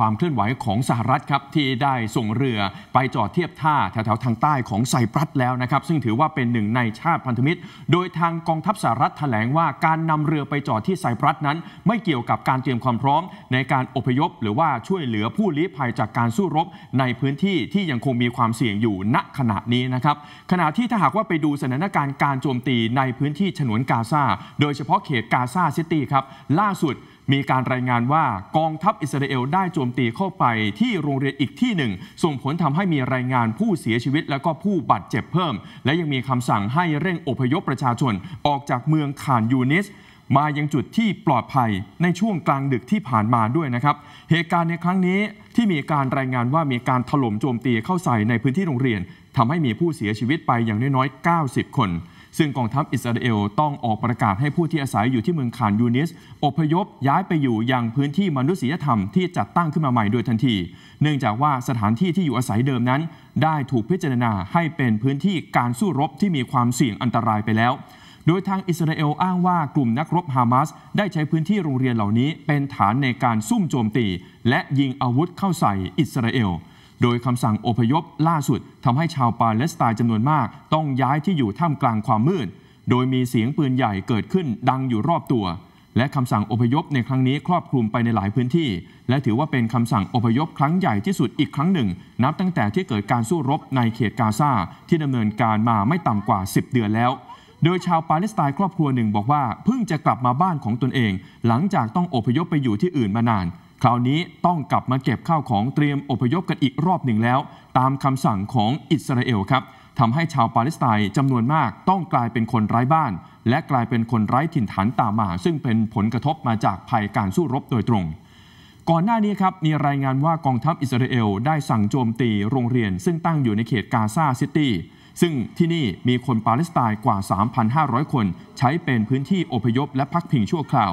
ความเคลื่อนไหวของสหรัฐครับที่ได้ส่งเรือไปจอดเทียบท่าแถวๆทางใต้ของไซปรัสแล้วนะครับซึ่งถือว่าเป็นหนึ่งในชาติพันธมิตร โดยทางกองทัพสหรัฐแถลงว่า การนำเรือไปจอดที่ไซปรัสนั้น ไม่เกี่ยวกับการเตรียมความพร้อมในการอพยพ หรือว่าช่วยเหลือผู้ลี้ภัยจากการสู้รบในพื้นที่ที่ยังคงมีความเสี่ยงอยู่ณขณะนี้นะครับขณะที่ถ้าหากว่าไปดูสถานการณ์การโจมตีในพื้นที่ฉนวนกาซาโดยเฉพาะเขตกาซาซิตี้ครับล่าสุดมีการรายงานว่ากองทัพอิสราเอล ได้โจมตีเข้าไปที่โรงเรียนอีกที่หนึ่ง ส่งผลทำให้มีรายงานผู้เสียชีวิต และก็ผู้บาดเจ็บเพิ่ม และยังมีคำสั่งให้เร่งอพยพประชาชน ออกจากเมืองคานยูนิส มายังจุดที่ปลอดภัยในช่วงกลางดึกที่ผ่านมาด้วยนะครับ เหตุการณ์ในครั้งนี้ที่มีการรายงานว่ามีการถล่มโจมตีเข้าใส่ในพื้นที่โรงเรียน ทำให้มีผู้เสียชีวิตไปอย่างน้อยๆ90 คนซึ่งกองทัพอิสราเอลต้องออกประกาศให้ผู้ที่อาศัยอยู่ที่เมืองคานยูนิส อพยพย้ายไปอยู่ยังพื้นที่มนุษยธรรมที่จัดตั้งขึ้นมาใหม่โดยทันที เนื่องจากว่าสถานที่ที่อยู่อาศัยเดิมนั้นได้ถูกพิจารณาให้เป็นพื้นที่การสู้รบที่มีความเสี่ยงอันตรายไปแล้ว โดยทางอิสราเอลอ้างว่ากลุ่มนักรบฮามาสได้ใช้พื้นที่โรงเรียนเหล่านี้เป็นฐานในการซุ่มโจมตีและยิงอาวุธเข้าใส่อิสราเอลโดยคำสั่งอพยพล่าสุดทำให้ชาวปาเลสไตน์จำนวนมาก ต้องย้ายที่อยู่ท่ามกลางความมืด โดยมีเสียงปืนใหญ่เกิดขึ้นดังอยู่รอบตัว และคำสั่งอพยพในครั้งนี้ ครอบคลุมไปในหลายพื้นที่ และถือว่าเป็นคำสั่งอพยพครั้งใหญ่ที่สุดอีกครั้งหนึ่ง นับตั้งแต่ที่เกิดการสู้รบในเขตกาซาที่ดำเนินการมาไม่ต่ำกว่า 10เดือนแล้ว โดยชาวปาเลสไตน์ครอบครัวหนึ่งบอกว่าเพิ่งจะกลับมาบ้านของตนเอง หลังจากต้องอพยพไปอยู่ที่อื่นมานานคราวนี้ต้องกลับมาเก็บข้าวของเตรียมอพยพกันอีกรอบหนึ่งแล้ว ตามคำสั่งของอิสราเอลครับทำให้ชาวปาเลสไตน์จำนวนมากต้องกลายเป็นคนไร้บ้าน และกลายเป็นคนไร้ถิ่นฐานตามมา ซึ่งเป็นผลกระทบมาจากภัยการสู้รบโดยตรง ก่อนหน้านี้ครับ มีรายงานว่ากองทัพอิสราเอลได้สั่งโจมตีโรงเรียน ซึ่งตั้งอยู่ในเขตกาซาซิตี้ซึ่งที่นี่มีคนปาเลสไตน์กว่า 3,500 คน ใช้เป็นพื้นที่อพยพ และพักพิงชั่วคราว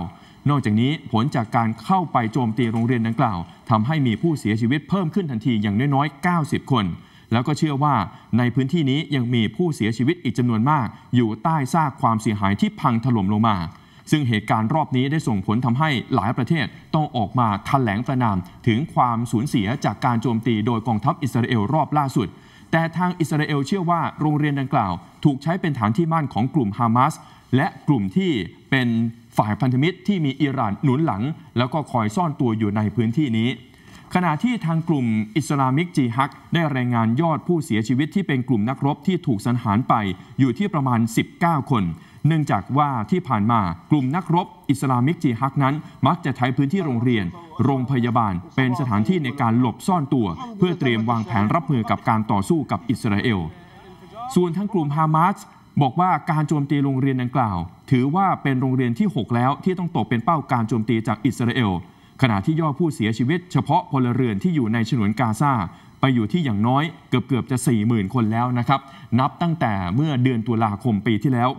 นอกจากนี้ผลจากการเข้าไปโจมตีโรงเรียนดังกล่าว ทำให้มีผู้เสียชีวิตเพิ่มขึ้นทันทีอย่างน้อยๆ90 คน แล้วก็เชื่อว่าในพื้นที่นี้ยังมีผู้เสียชีวิตอีกจำนวนมาก อยู่ใต้ซากความเสียหายที่พังถล่มลงมา ซึ่งเหตุการณ์รอบนี้ได้ส่งผลทำให้หลายประเทศต้องออกมาแถลงประนามถึงความสูญเสียจากการโจมตีโดยกองทัพอิสราเอลรอบล่าสุด แต่ทางอิสราเอลเชื่อว่าโรงเรียนดังกล่าว ถูกใช้เป็นฐานที่มั่นของกลุ่มฮามาสและกลุ่มที่เป็นฝ่ายพันธมิตรที่มีอิหร่านหนุนหลัง แล้วก็คอยซ่อนตัวอยู่ในพื้นที่นี้ ขณะที่ทางกลุ่มอิสลามิกจีฮักได้รายงานยอดผู้เสียชีวิตที่เป็นกลุ่มนักรบที่ถูกสังหารไปอยู่ที่ประมาณ 19 คน เนื่องจากว่าที่ผ่านมากลุ่มนักรบอิสลามิกจีฮักนั้น มักจะใช้พื้นที่โรงเรียน โรงพยาบาลเป็นสถานที่ในการหลบซ่อนตัว เพื่อเตรียมวางแผนรับมือกับการต่อสู้กับอิสราเอลส่วนทั้งกลุ่มฮามาสบอกว่าการโจมตีโรงเรียนดังกล่าว ถือว่าเป็นโรงเรียนที่ 6 แล้วที่ต้องตกเป็นเป้าการโจมตีจากอิสราเอลขณะที่ยอดผู้เสียชีวิตเฉพาะพลเรือนที่อยู่ในฉนวนกาซาไปอยู่ที่อย่างน้อยเกือบเกือบจะ 40,000 คนแล้วนะครับ นับตั้งแต่เมื่อเดือนตุลาคมปีที่แล้ว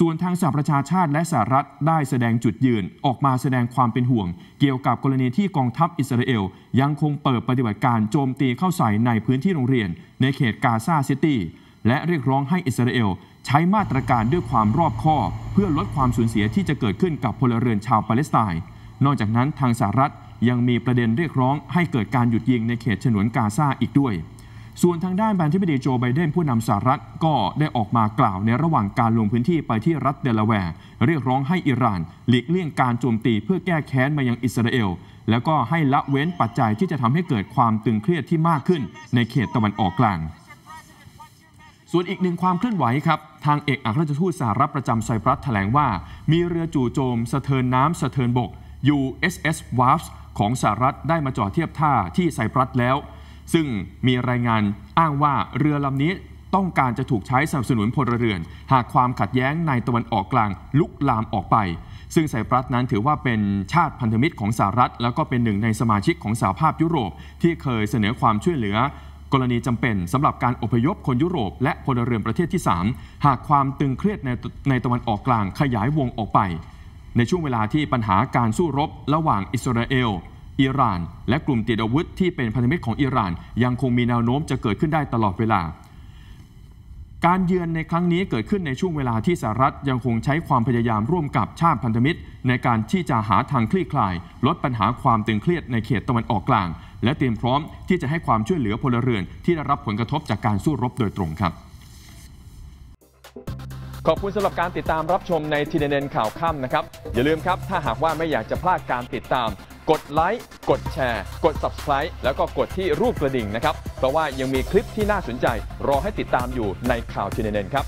ส่วนทางสหประชาชาติและสหรัฐได้แสดงจุดยืนออกมาแสดงความเป็นห่วง เกี่ยวกับกรณีที่กองทัพอิสราเอลยังคงเปิดปฏิบัติการโจมตีเข้าใส่ในพื้นที่โรงเรียน ในเขตกาซาซิตี้และเรียกร้องให้อิสราเอลใช้มาตรการด้วยความรอบคอบเพื่อลดความสูญเสียที่จะเกิดขึ้นกับพลเรือนชาวปาเลสไตน์ นอกจากนั้นทางสหรัฐยังมีประเด็นเรียกร้องให้เกิดการหยุดยิงในเขตฉนวนกาซาอีกด้วย ส่วนทางด้านบรนทิบดีโจไบเดนผู้นำสหรัฐก็ได้ออกมากล่าวในระหว่างการลงพื้นที่ไปที่รัฐเดลาแวร์เรียกร้องให้อิหร่าน หลีกเลี่ยงการโจมตีเพื่อแก้แค้นมายังอิสราเอลแล้วก็ให้ละเว้นปัจจัยที่จะทำให้เกิดความตึงเครียดที่มากขึ้น ในเขตตะวันออกกลางส่วนอีกหนึ่งความเคลื่อนไหวครับ ทางเอกอัครราชทูตสหรัฐประจำไซปรัสแถลงว่า มีเรือจู่โจมสะเทินน้ำสะเทินบก USS w a r s ของสหรัฐได้มาจอดเทียบท่าที่ไซปรัสแล้ว ซึ่งมีรายงานอ้างว่าเรือลำนี้ต้องการจะถูกใช้สนับสนุนพลเรือน หากความขัดแย้งในตะวันออกกลางลุกลามออกไป ซึ่งไซปรัสนั้นถือว่าเป็นชาติพันธมิตรของสหรัฐ แล้วก็เป็นหนึ่งในสมาชิกของสหภาพยุโรป ที่เคยเสนอความช่วยเหลือกรณีจำเป็นสำหรับการอพยพคนยุโรปและพลเรือนประเทศที่ 3 หากความตึงเครียดในในตะวันออกกลางขยายวงออกไป ในช่วงเวลาที่ปัญหาการสู้รบ ระหว่างอิสราเอล อิหร่าน และกลุ่มติดอาวุธที่เป็นพันธมิตรของอิหร่าน ยังคงมีแนวโน้มจะเกิดขึ้นได้ตลอดเวลา การเยือนในครั้งนี้เกิดขึ้นในช่วงเวลาที่สหรัฐยังคงใช้ความพยายามร่วมกับชาติพันธมิตร ในการที่จะหาทางคลี่คลายลดปัญหาความตึงเครียดในเขตตะวันออกกลางและเตรียมพร้อมที่จะให้ความช่วยเหลือพลเรือนที่ได้รับผลกระทบจากการสู้รบโดยตรงครับ ขอบคุณสำหรับการติดตามรับชมในทีเด็นข่าวค่ำนะครับ อย่าลืมครับถ้าหากว่าไม่อยากจะพลาดการติดตาม กดไลค์กดแชร์ กด Subscribe แล้วก็กดที่รูปกระดิ่งนะครับเพราะว่ายังมีคลิปที่น่าสนใจ รอให้ติดตามอยู่ในข่าวทีเด็นครับ